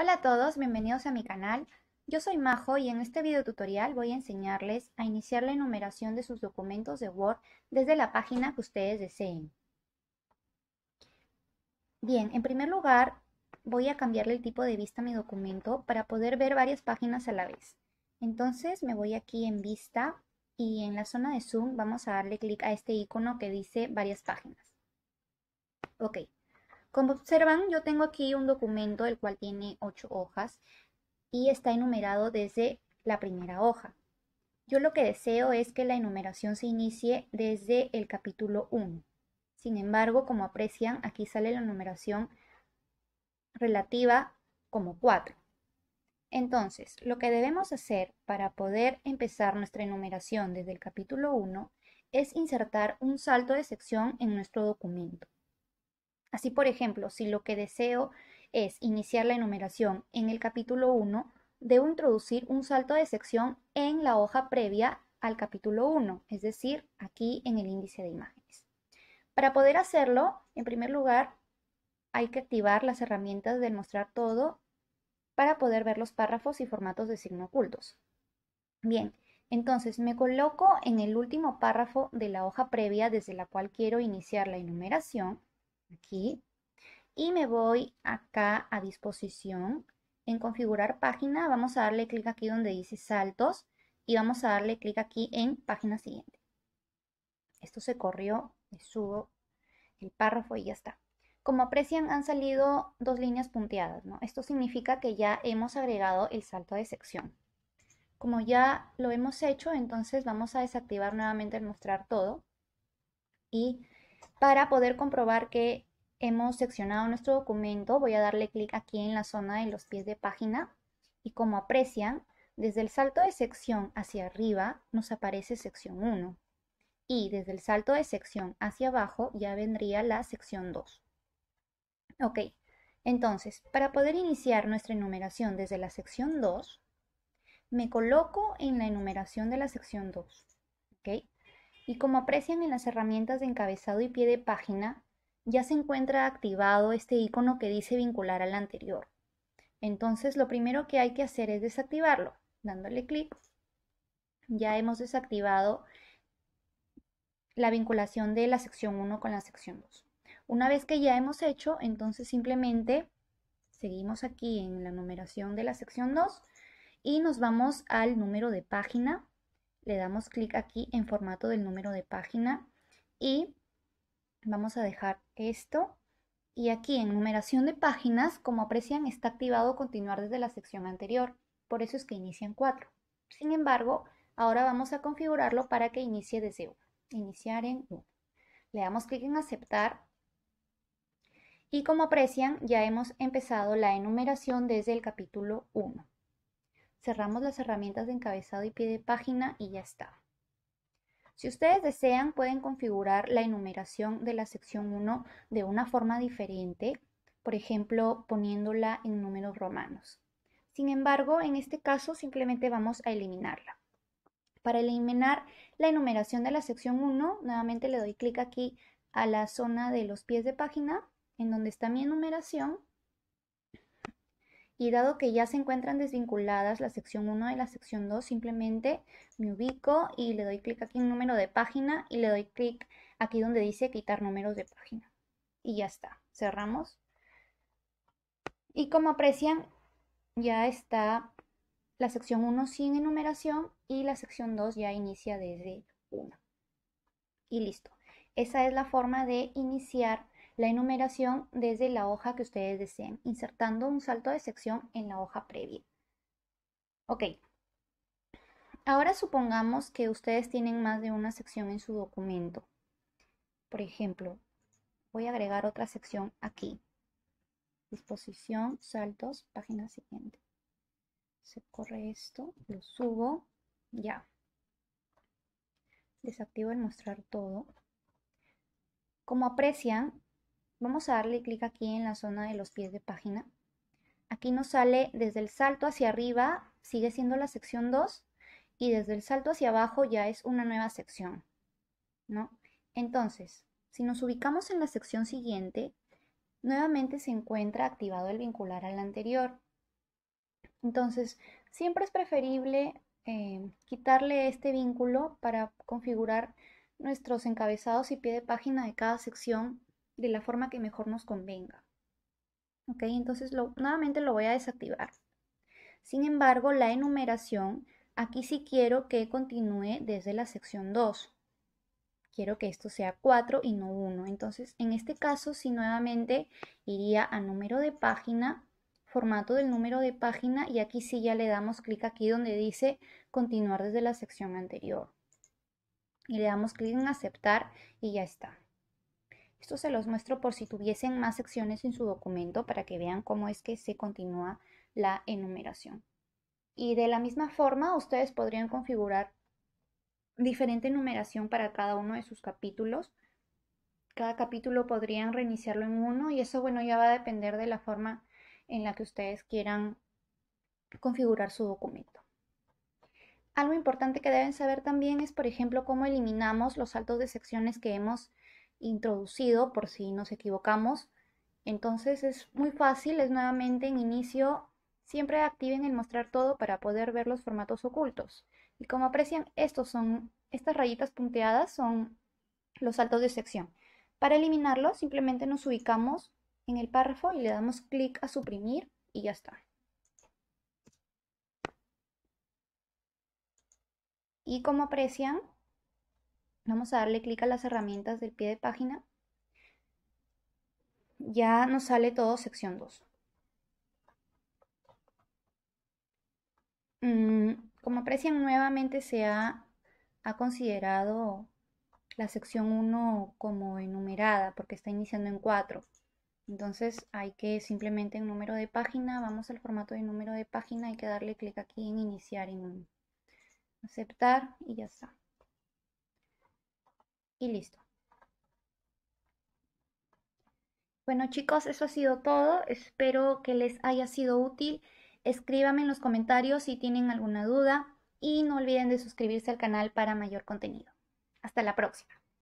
Hola a todos, bienvenidos a mi canal. Yo soy Majo y en este video tutorial voy a enseñarles a iniciar la enumeración de sus documentos de Word desde la página que ustedes deseen. Bien, en primer lugar voy a cambiarle el tipo de vista a mi documento para poder ver varias páginas a la vez. Entonces me voy aquí en vista y en la zona de zoom vamos a darle clic a este icono que dice varias páginas. Ok, como observan, yo tengo aquí un documento el cual tiene ocho hojas y está enumerado desde la primera hoja. Yo lo que deseo es que la enumeración se inicie desde el capítulo 1. Sin embargo, como aprecian, aquí sale la numeración relativa como 4. Entonces, lo que debemos hacer para poder empezar nuestra enumeración desde el capítulo 1 es insertar un salto de sección en nuestro documento. Así, por ejemplo, si lo que deseo es iniciar la enumeración en el capítulo 1, debo introducir un salto de sección en la hoja previa al capítulo 1, es decir, aquí en el índice de imágenes. Para poder hacerlo, en primer lugar, hay que activar las herramientas de mostrar todo para poder ver los párrafos y formatos de signo ocultos. Bien, entonces me coloco en el último párrafo de la hoja previa desde la cual quiero iniciar la enumeración aquí, y me voy acá a disposición. En configurar página vamos a darle clic aquí donde dice saltos y vamos a darle clic aquí en página siguiente. Esto se corrió, me subo el párrafo y ya está. Como aprecian han salido dos líneas punteadas, ¿no? Esto significa que ya hemos agregado el salto de sección. Como ya lo hemos hecho, entonces vamos a desactivar nuevamente el mostrar todo y para poder comprobar que hemos seccionado nuestro documento, voy a darle clic aquí en la zona de los pies de página y como aprecian, desde el salto de sección hacia arriba nos aparece sección 1 y desde el salto de sección hacia abajo ya vendría la sección 2. Ok, entonces, para poder iniciar nuestra enumeración desde la sección 2, me coloco en la enumeración de la sección 2. Ok y como aprecian en las herramientas de encabezado y pie de página, ya se encuentra activado este icono que dice vincular al anterior. Entonces lo primero que hay que hacer es desactivarlo, dándole clic. Ya hemos desactivado la vinculación de la sección 1 con la sección 2. Una vez que ya hemos hecho, entonces simplemente seguimos aquí en la numeración de la sección 2 y nos vamos al número de página le damos clic aquí en formato del número de página y vamos a dejar esto y aquí en numeración de páginas, como aprecian, está activado continuar desde la sección anterior, por eso es que inician 4. Sin embargo, ahora vamos a configurarlo para que inicie desde 1. Iniciar en 1. Le damos clic en aceptar y como aprecian, ya hemos empezado la enumeración desde el capítulo 1 cerramos las herramientas de encabezado y pie de página y ya está. Si ustedes desean, pueden configurar la enumeración de la sección 1 de una forma diferente, por ejemplo, poniéndola en números romanos. Sin embargo, en este caso simplemente vamos a eliminarla. Para eliminar la enumeración de la sección 1, nuevamente le doy clic aquí a la zona de los pies de página, en donde está mi enumeración, y dado que ya se encuentran desvinculadas la sección 1 y la sección 2, simplemente me ubico y le doy clic aquí en número de página y le doy clic aquí donde dice quitar números de página. Y ya está, cerramos. Y como aprecian, ya está la sección 1 sin enumeración y la sección 2 ya inicia desde 1. Y listo. Esa es la forma de iniciar la enumeración desde la hoja que ustedes deseen, insertando un salto de sección en la hoja previa. Ok. Ahora supongamos que ustedes tienen más de una sección en su documento. Por ejemplo, voy a agregar otra sección aquí. Disposición, saltos, página siguiente. Se corre esto, lo subo, ya. Desactivo el mostrar todo. Como aprecian, Vamos a darle clic aquí en la zona de los pies de página. Aquí nos sale desde el salto hacia arriba, sigue siendo la sección 2, y desde el salto hacia abajo ya es una nueva sección, ¿no? Entonces, si nos ubicamos en la sección siguiente, nuevamente se encuentra activado el vincular al anterior. Entonces, siempre es preferible eh, quitarle este vínculo para configurar nuestros encabezados y pie de página de cada sección de la forma que mejor nos convenga. ¿Ok? Entonces nuevamente lo voy a desactivar. Sin embargo, la enumeración, aquí sí quiero que continúe desde la sección 2. Quiero que esto sea 4 y no 1. Entonces, en este caso, si sí, nuevamente iría a número de página, formato del número de página, y aquí sí ya le damos clic aquí donde dice continuar desde la sección anterior. Y le damos clic en aceptar y ya está. Esto se los muestro por si tuviesen más secciones en su documento para que vean cómo es que se continúa la enumeración. Y de la misma forma, ustedes podrían configurar diferente numeración para cada uno de sus capítulos. Cada capítulo podrían reiniciarlo en uno y eso, bueno, ya va a depender de la forma en la que ustedes quieran configurar su documento. Algo importante que deben saber también es, por ejemplo, cómo eliminamos los saltos de secciones que hemos introducido por si nos equivocamos. Entonces es muy fácil, es nuevamente en inicio, siempre activen el mostrar todo para poder ver los formatos ocultos. Y como aprecian, estos son, estas rayitas punteadas son los saltos de sección. Para eliminarlo, simplemente nos ubicamos en el párrafo y le damos clic a suprimir y ya está. Y como aprecian, Vamos a darle clic a las herramientas del pie de página. Ya nos sale todo sección 2. Mm, como aprecian, nuevamente se ha, considerado la sección 1 como enumerada porque está iniciando en 4. Entonces hay que simplemente en número de página, vamos al formato de número de página, hay que darle clic aquí en iniciar en aceptar y ya está y listo. Bueno chicos, eso ha sido todo. Espero que les haya sido útil. Escríbanme en los comentarios si tienen alguna duda y no olviden de suscribirse al canal para mayor contenido. Hasta la próxima.